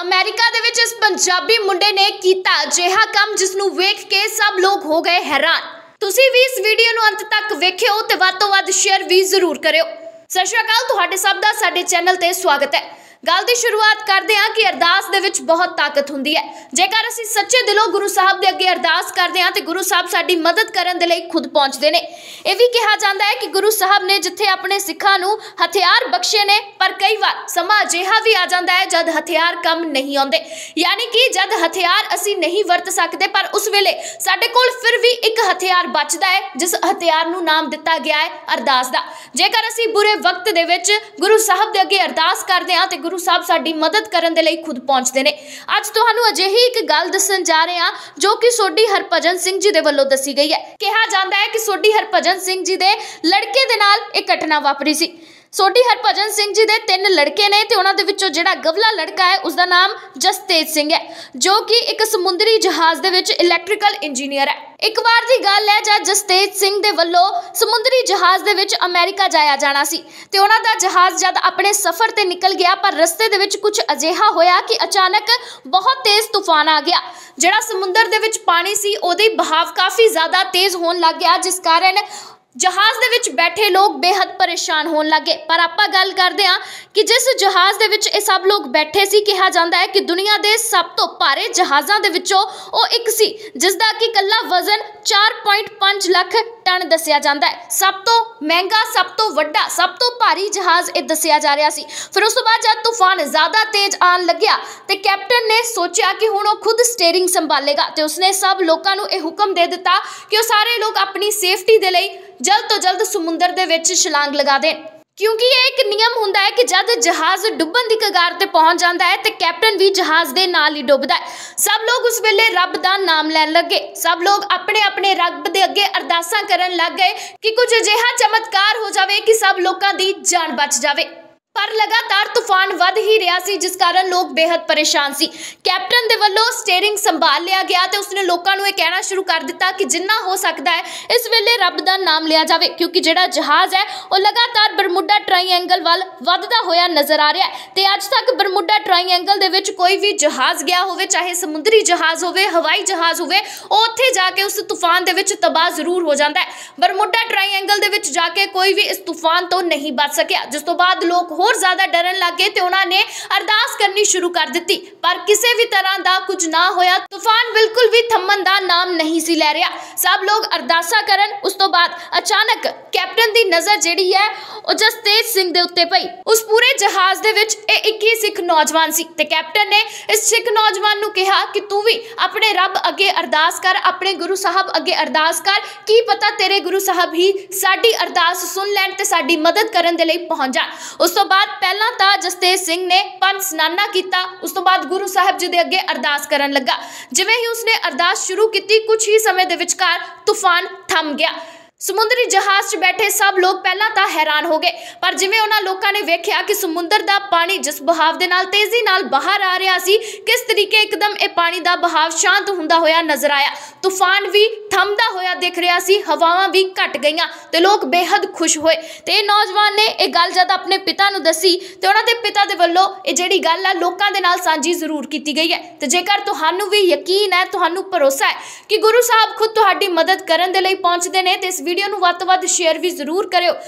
America ਦੇ ਵਿੱਚ ਇਸ ਪੰਜਾਬੀ ਮੁੰਡੇ ਨੇ ਕੀਤਾ ਅਜਿਹਾ ਕੰਮ ਜਿਸ ਨੂੰ ਵੇਖ ਕੇ ਸਭ ਲੋਕ ਹੋ ਗਏ ਹੈਰਾਨ ਤੁਸੀਂ ਵੀ ਇਸ ਵੀਡੀਓ ਨੂੰ ਅੰਤ ਤੱਕ ਵੇਖਿਓ ਤੇ ਵੱਧ ਤੋਂ ਵੱਧ ਸ਼ੇਅਰ ਵੀ ਜ਼ਰੂਰ ਕਰਿਓ ਸਤਿ ਤੁਹਾਡੇ ਸਭ ਦਾ ਸਾਡੇ ਚੈਨਲ ਤੇ ਸਵਾਗਤ ਹੈ ਗੱਲ ਦੀ ਸ਼ੁਰੂਆਤ ਕਰਦੇ ਹਾਂ ਕਿ ਅਰਦਾਸ ਦੇ ਵਿੱਚ ਬਹੁਤ ਤਾਕਤ ਹੁੰਦੀ ਹੈ ਜੇਕਰ ਅਸੀਂ ਸੱਚੇ ਦਿਲੋਂ ਗੁਰੂ ਸਾਹਿਬ ਦੇ ਅੱਗੇ ਅਰਦਾਸ ਕਰਦੇ ਹਾਂ ਤੇ ਗੁਰੂ ਸਾਹਿਬ ਸਾਡੀ ਮਦਦ ਕਰਨ ਦੇ ਲਈ ਖੁਦ ਪਹੁੰਚਦੇ ਨੇ ਇਹ ਵੀ ਕਿਹਾ ਜਾਂਦਾ ਹੈ ਕਿ ਗੁਰੂ ਸਾਹਿਬ ਨੇ ਜਿੱਥੇ ਆਪਣੇ ਸਿੱਖਾਂ ਨੂੰ ਹਥਿਆਰ ਬਖਸ਼ੇ ਨੇ ਪਰ ਕਈ ਵਾਰ ਸਮਾਂ ਅਜਿਹਾ ਵੀ ਆ ਜਾਂਦਾ ਹੈ ਜਦ ਹਥਿਆਰ ਕੰਮ ਨਹੀਂ ਆਉਂਦੇ ਯਾਨੀ ਕਿ ਜਦ ਹਥਿਆਰ ਅਸੀਂ ਨਹੀਂ ਵਰਤ ਸਕਦੇ ਪਰ ਉਸ ਵੇਲੇ ਸਾਡੇ ਕੋਲ ਫਿਰ ਵੀ ਇੱਕ ਹਥਿਆਰ ਬਚਦਾ ਹੈ ਜਿਸ ਹਥਿਆਰ ਨੂੰ ਨਾਮ ਦਿੱਤਾ ਗਿਆ ਹੈ ਅਰਦਾਸ ਦਾ ਜੇਕਰ ਅਸੀਂ ਬੁਰੇ ਵਕਤ ਦੇ ਵਿੱਚ ਗੁਰੂ ਸਾਹਿਬ ਦੇ ਅੱਗੇ ਅਰਦਾਸ ਕਰਦੇ ਹਾਂ ਤੇ ਗੁਰੂ ਸਾਹਿਬ ਸਾਡੀ ਮਦਦ ਕਰਨ ਦੇ ਲਈ ਖੁਦ ਪਹੁੰਚਦੇ ਨੇ ਅੱਜ ਤੁਹਾਨੂੰ ਅਜਿਹੀ ਇੱਕ ਗੱਲ ਦੱਸਣ ਜਾ ਰਹੇ ਹਾਂ ਜੋ ਕਿ ਸੋਢੀ ਹਰਪਜਨ ਸਿੰਘ ਜੀ ਦੇ ਵੱਲੋਂ ਦੱਸੀ ਗਈ ਹੈ ਕਿਹਾ ਜਾਂਦਾ ਹੈ ਕਿ ਸੋਢੀ ਹਰਪਜਨ ਸਿੰਘ ਜੀ ਦੇ ਲੜਕੇ ਦੇ ਨਾਲ ਇੱਕ ਘਟਨਾ ਵਾਪਰੀ ਸੀ ਸੋਢੀ ਹਰਭਜਨ ਸਿੰਘ ਜੀ ਦੇ ਤਿੰਨ ਲੜਕੇ ਨੇ ਤੇ ਉਹਨਾਂ ਦੇ ਵਿੱਚੋਂ ਜਿਹੜਾ ਗਵਲਾ ਲੜਕਾ ਹੈ ਉਸ ਦਾ ਨਾਮ ਜਸਤੇਜ ਸਿੰਘ ਹੈ ਜੋ ਕਿ ਇੱਕ ਸਮੁੰਦਰੀ ਜਹਾਜ਼ ਦੇ ਵਿੱਚ ਇਲੈਕਟ੍ਰੀਕਲ ਇੰਜੀਨੀਅਰ ਹੈ ਇੱਕ ਵਾਰ ਦੀ ਗੱਲ ਹੈ ਜਦ ਜਸਤੇਜ ਸਿੰਘ ਦੇ ਵੱਲੋਂ ਸਮੁੰਦਰੀ ਜਹਾਜ਼ ਦੇ ਵਿੱਚ ਅਮਰੀਕਾ ਜਾਇਆ ਜਾਣਾ ਸੀ ਤੇ ਉਹਨਾਂ ਦਾ ਜਹਾਜ਼ ਜਦ ਆਪਣੇ ਸਫ਼ਰ ਤੇ ਨਿਕਲ ਗਿਆ ਪਰ ਰਸਤੇ ਦੇ ਵਿੱਚ ਕੁਝ ਅਜੀਹਾ ਹੋਇਆ ਕਿ ਅਚਾਨਕ ਬਹੁਤ ਤੇਜ਼ ਤੂਫਾਨ ਆ ਗਿਆ ਜਿਹੜਾ ਸਮੁੰਦਰ ਦੇ ਵਿੱਚ ਪਾਣੀ ਸੀ ਉਹਦੇ ਬਹਾਵ ਕਾਫੀ ਜ਼ਿਆਦਾ ਤੇਜ਼ ਹੋਣ ਲੱਗ ਗਿਆ ਜਿਸ ਕਾਰਨ ਜਹਾਜ਼ ਦੇ ਵਿੱਚ ਬੈਠੇ ਲੋਕ ਬੇहद ਪਰੇਸ਼ਾਨ ਹੋਣ ਲੱਗੇ ਪਰ ਆਪਾਂ ਗੱਲ ਕਰਦੇ ਹਾਂ ਕਿ ਜਿਸ ਜਹਾਜ਼ ਦੇ ਵਿੱਚ ਇਹ ਸਭ ਲੋਕ ਬੈਠੇ ਸੀ ਕਿਹਾ ਜਾਂਦਾ ਹੈ ਕਿ ਦੁਨੀਆ ਦੇ ਸਭ ਤੋਂ ਭਾਰੇ ਜਹਾਜ਼ਾਂ ਦੇ ਵਿੱਚੋਂ ਉਹ ਇੱਕ ਸੀ ਜਿਸ ਦਾ ਕਿ ਕੱਲਾ ਵਜ਼ਨ 4.5 ਲੱਖ ਟਨ ਦੱਸਿਆ ਜਾਂਦਾ ਹੈ ਸਭ ਤੋਂ ਮਹਿੰਗਾ ਸਭ ਤੋਂ ਵੱਡਾ ਸਭ ਤੋਂ ਭਾਰੀ ਜਹਾਜ਼ ਇਹ ਦੱਸਿਆ ਜਾ ਰਿਹਾ ਸੀ ਫਿਰ ਉਸ ਤੋਂ ਬਾਅਦ ਜਦ ਤੂਫਾਨ ਜ਼ਿਆਦਾ ਤੇਜ਼ ਆਉਣ ਲੱਗਿਆ ਤੇ ਕੈਪਟਨ ਨੇ ਸੋਚਿਆ ਕਿ ਹੁਣ ਉਹ ਖੁਦ ਸਟੀering ਸੰਭਾਲੇਗਾ ਤੇ ਉਸਨੇ ਸਭ ਲੋਕਾਂ ਨੂੰ ਇਹ ਹੁਕਮ ਦੇ ਦਿੱਤਾ ਕਿ ਉਹ ਸਾਰੇ ਲੋਕ ਆਪਣੀ ਸੇਫਟੀ ਦੇ ਲਈ ਜਲਦ ਤੋਂ ਜਲਦ ਸਮੁੰਦਰ ਦੇ ਵਿੱਚ ਛਲਾਂਗ ਲਗਾ ਦੇਣ ਕਿਉਂਕਿ ਇਹ ਇੱਕ ਨਿਯਮ ਹੁੰਦਾ ਹੈ ਕਿ ਜਦ ਜਹਾਜ਼ ਡੁੱਬਣ ਦੀ ਕਗਾਰ ਤੇ ਪਹੁੰਚ ਜਾਂਦਾ ਹੈ ਤੇ ਕੈਪਟਨ ਵੀ ਜਹਾਜ਼ ਦੇ ਨਾਲ ਹੀ ਡੁੱਬਦਾ ਹੈ ਸਭ ਲੋਕ ਉਸ ਵੇਲੇ ਰੱਬ ਦਾ ਨਾਮ ਲੈਣ ਲੱਗੇ ਸਭ ਲੋਕ ਆਪਣੇ ਆਪਣੇ ਰੱਬ ਦੇ ਅੱਗੇ ਅਰਦਾਸਾਂ ਕਰਨ ਲੱਗ ਗਏ ਕਿ ਕੁਝ ਅਜਿਹਾ ਚਮਤਕਾਰ ਹੋ ਜਾਵੇ ਕਿ ਸਭ ਲੋਕਾਂ ਦੀ ਜਾਨ ਬਚ ਜਾਵੇ ਪਰ ਲਗਾਤਾਰ ਤੂਫਾਨ ਵੱਧ ਹੀ ਰਿਹਾ ਸੀ ਜਿਸ ਕਾਰਨ ਲੋਕ ਬੇहद ਪਰੇਸ਼ਾਨ ਸੀ ਕੈਪਟਨ ਦੇ ਵੱਲੋਂ ਸਟੀering ਸੰਭਾਲ ਲਿਆ ਗਿਆ ਤੇ ਉਸਨੇ ਲੋਕਾਂ ਨੂੰ ਇਹ ਕਹਿਣਾ ਸ਼ੁਰੂ ਕਰ ਦਿੱਤਾ ਕਿ ਜਿੰਨਾ ਹੋ ਸਕਦਾ ਹੈ ਇਸ ਵੇਲੇ ਰੱਬ ਦਾ ਨਾਮ ਲਿਆ ਜਾਵੇ ਕਿਉਂਕਿ ਜਿਹੜਾ ਜਹਾਜ਼ ਹੈ ਉਹ ਲਗਾਤਾਰ ਬਰਮੁਡਾ ਟ੍ਰਾਇੰਗਲ ਵੱਲ ਵੱਧਦਾ ਹੋਇਆ ਨਜ਼ਰ ਆ ਰਿਹਾ ਹੈ ਤੇ ਅੱਜ ਤੱਕ ਬਰਮੁਡਾ ਟ੍ਰਾਇੰਗਲ ਦੇ ਵਿੱਚ ਕੋਈ ਵੀ ਜਹਾਜ਼ ਗਿਆ ਹੋਵੇ ਚਾਹੇ ਸਮੁੰਦਰੀ ਜਹਾਜ਼ ਹੋਵੇ ਹਵਾਈ ਜਹਾਜ਼ ਹੋਵੇ ਉਹ ਉੱਥੇ ਜਾ ਕੇ ਉਸ ਤੂਫਾਨ ਦੇ ਵਿੱਚ ਤਬਾਹ ਜ਼ਰੂਰ ਹੋ ਜਾਂਦਾ ਹੈ ਬਰਮੁਡਾ ਟ੍ਰਾਇੰਗਲ ਦੇ ਵਿੱਚ ਜਾ ਕੇ ਕੋਈ ਵੀ ਇਸ ਤੂਫਾਨ ਤੋਂ ਨਹੀਂ ਬਚ ਸਕਿਆ ਜਿਸ ਤੋਂ ਬਾਅਦ ਲੋਕ ਹੋ ਹੋਰ ਜ਼ਿਆਦਾ ਡਰਨ ਲੱਗੇ ਤੇ ਉਹਨਾਂ ਨੇ ਅਰਦਾਸ ਕਰਨੀ ਸ਼ੁਰੂ ਕਰ ਦਿੱਤੀ ਪਰ ਕਿਸੇ ਵੀ ਤਰ੍ਹਾਂ ਦਾ ਕੁਝ ਨਾ ਹੋਇਆ ਤੂਫਾਨ ਬਿਲਕੁਲ ਵੀ ਥੰਮਣ ਦਾ ਨਾਮ ਨਹੀਂ ਸੀ ਲੈ ਰਿਹਾ ਸਭ ਲੋਕ ਅਰਦਾਸਾ ਕਰਨ ਉਸ ਤੋਂ ਬਾਅਦ ਅਚਾਨਕ ਕੈਪਟਨ ਦੀ ਨਜ਼ਰ ਜਿਹੜੀ ਹੈ ਉਹ ਜਸਤੇਜ ਸਿੰਘ ਦੇ ਉੱਤੇ ਪਈ ਉਸ ਪੂਰੇ ਜਹਾਜ਼ ਦੇ ਵਿੱਚ ਇਹ 21 ਸਿੱਖ ਨੌਜਵਾਨ ਸੀ ਤੇ ਕੈਪਟਨ ਨੇ ਇਸ ਸਿੱਖ ਨੌਜਵਾਨ ਨੂੰ ਕਿਹਾ ਕਿ ਤੂੰ ਵੀ ਆਪਣੇ ਰੱਬ ਅੱਗੇ ਅਰਦਾਸ ਕਰ ਆਪਣੇ ਗੁਰੂ ਸਾਹਿਬ ਅੱਗੇ ਅਰਦਾਸ ਕਰ ਕੀ ਪਤਾ ਤੇਰੇ ਗੁਰੂ ਸਾਹਿਬ ਹੀ ਸਾਡੀ ਅਰਦਾਸ ਸੁਣ ਲੈਣ ਤੇ ਸਾਡੀ ਮਦਦ ਕਰਨ ਦੇ ਲਈ ਪਹੁੰਚ ਜਾਣ ਉਸ ਤੋਂ ਬਾਅਦ ਪਹਿਲਾਂ ਤਾਂ ਜਸਤੇਜ ਸਿੰਘ ਨੇ ਪੰਜ ਸਨਾਨਾ ਕੀਤਾ ਉਸ ਤੋਂ ਬਾਅਦ ਗੁਰੂ ਸਾਹਿਬ ਜੀ ਦੇ ਅੱਗੇ ਅਰਦਾਸ ਕਰਨ ਲੱਗਾ ਜਿਵੇਂ ਹੀ ਉਸਨੇ ਅਰਦਾਸ ਸ਼ੁਰੂ ਕੀਤੀ ਕੁਝ ਹੀ ਸਮੇਂ ਦੇ ਵਿਚਕਾਰ ਤੂਫਾਨ ਥੰਮ ਗਿਆ ਸਮੁੰਦਰੀ ਜਹਾਜ਼ 'ਚ ਬੈਠੇ ਸਭ ਲੋਕ ਪਹਿਲਾਂ ਤਾਂ ਹੈਰਾਨ ਹੋ ਗਏ ਪਰ ਜਿਵੇਂ ਉਹਨਾਂ ਲੋਕਾਂ ਨੇ ਵੇਖਿਆ ਕਿ ਸਮੁੰਦਰ ਦਾ ਪਾਣੀ ਜਿਸ ਬਹਾਵ ਦੇ ਨਾਲ ਤੇਜ਼ੀ ਨਾਲ ਬਾਹਰ ਆ ਰਿਹਾ ਸੀ ਕਿਸ ਤਰੀਕੇ ਇੱਕਦਮ ਇਹ ਪਾਣੀ ਦਾ ਬਹਾਵ ਸ਼ਾਂਤ ਹੁੰਦਾ ਹੋਇਆ ਨਜ਼ਰ ਆਇਆ ਤੂਫਾਨ ਵੀ ਥੰਮਦਾ ਹੋਇਆ ਦਿਖ ਰਿਹਾ ਸੀ ਹਵਾਵਾਂ ਵੀ ਘਟ ਗਈਆਂ ਤੇ ਲੋਕ ਬੇहद ਖੁਸ਼ ਹੋਏ ਤੇ ਇਹ ਨੌਜਵਾਨ ਨੇ ਇਹ ਗੱਲ ਜਦ ਆਪਣੇ ਪਿਤਾ ਨੂੰ ਦੱਸੀ ਤੇ ਉਹਨਾਂ ਦੇ ਪਿਤਾ ਦੇ ਵੱਲੋਂ ਇਹ ਜਿਹੜੀ ਗੱਲ ਆ ਲੋਕਾਂ ਦੇ ਨਾਲ ਸਾਂਝੀ ਜ਼ਰੂਰ ਕੀਤੀ ਗਈ ਹੈ ਤੇ ਜੇਕਰ ਤੁਹਾਨੂੰ ਵੀ ਯਕੀਨ ਹੈ ਤੁਹਾਨੂੰ ਭਰੋਸਾ ਹੈ ਕਿ ਗੁਰੂ ਸਾਹਿਬ ਖੁਦ ਤੁਹਾਡੀ ਮਦਦ ਕਰਨ ਦੇ ਲਈ ਪਹੁੰਚਦੇ ਨੇ ਤੇ ਇਸ ਵੀਡੀਓ ਨੂੰ ਵੱਧ ਤੋਂ ਵੱਧ ਸ਼ੇਅਰ ਵੀ ਜ਼ਰੂਰ ਕਰਿਓ